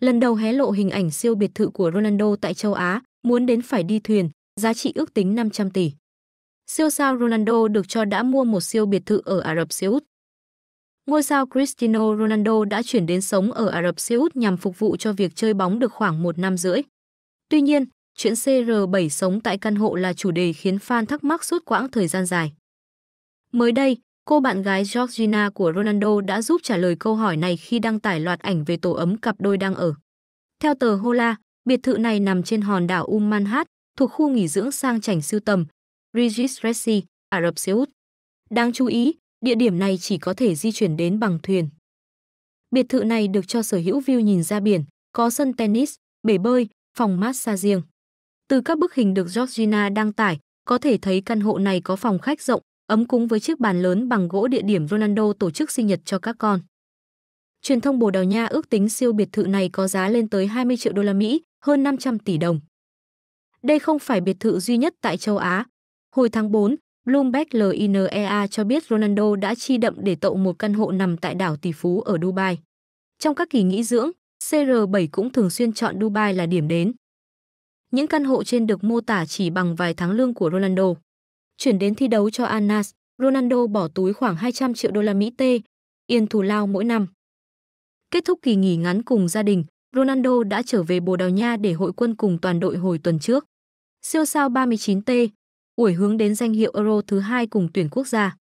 Lần đầu hé lộ hình ảnh siêu biệt thự của Ronaldo tại châu Á, muốn đến phải đi thuyền, giá trị ước tính 500 tỷ. Siêu sao Ronaldo được cho đã mua một siêu biệt thự ở Ả Rập Xê Út. Ngôi sao Cristiano Ronaldo đã chuyển đến sống ở Ả Rập Xê Út nhằm phục vụ cho việc chơi bóng được khoảng một năm rưỡi. Tuy nhiên, chuyện CR7 sống tại căn hộ là chủ đề khiến fan thắc mắc suốt quãng thời gian dài. Mới đây, Cô bạn gái Georgina của Ronaldo đã giúp trả lời câu hỏi này khi đăng tải loạt ảnh về tổ ấm cặp đôi đang ở. Theo tờ Hola, biệt thự này nằm trên hòn đảo Ummanhat thuộc khu nghỉ dưỡng sang chảnh siêu tầm Regis Resi, Ả Rập Xê Út. Đáng chú ý, địa điểm này chỉ có thể di chuyển đến bằng thuyền. Biệt thự này được cho sở hữu view nhìn ra biển, có sân tennis, bể bơi, phòng massage riêng. Từ các bức hình được Georgina đăng tải, có thể thấy căn hộ này có phòng khách rộng, ấm cúng với chiếc bàn lớn bằng gỗ địa điểm Ronaldo tổ chức sinh nhật cho các con. Truyền thông Bồ Đào Nha ước tính siêu biệt thự này có giá lên tới 20 triệu đô la Mỹ, hơn 500 tỷ đồng. Đây không phải biệt thự duy nhất tại châu Á. Hồi tháng 4, Bloomberg LINEA cho biết Ronaldo đã chi đậm để tậu một căn hộ nằm tại đảo tỷ phú ở Dubai. Trong các kỳ nghỉ dưỡng, CR7 cũng thường xuyên chọn Dubai là điểm đến. Những căn hộ trên được mô tả chỉ bằng vài tháng lương của Ronaldo chuyển đến thi đấu cho Anas, Ronaldo bỏ túi khoảng 200 triệu đô la Mỹ T, yên thù lao mỗi năm. Kết thúc kỳ nghỉ ngắn cùng gia đình, Ronaldo đã trở về Bồ Đào Nha để hội quân cùng toàn đội hồi tuần trước. Siêu sao 39T, ủi hướng đến danh hiệu Euro thứ hai cùng tuyển quốc gia.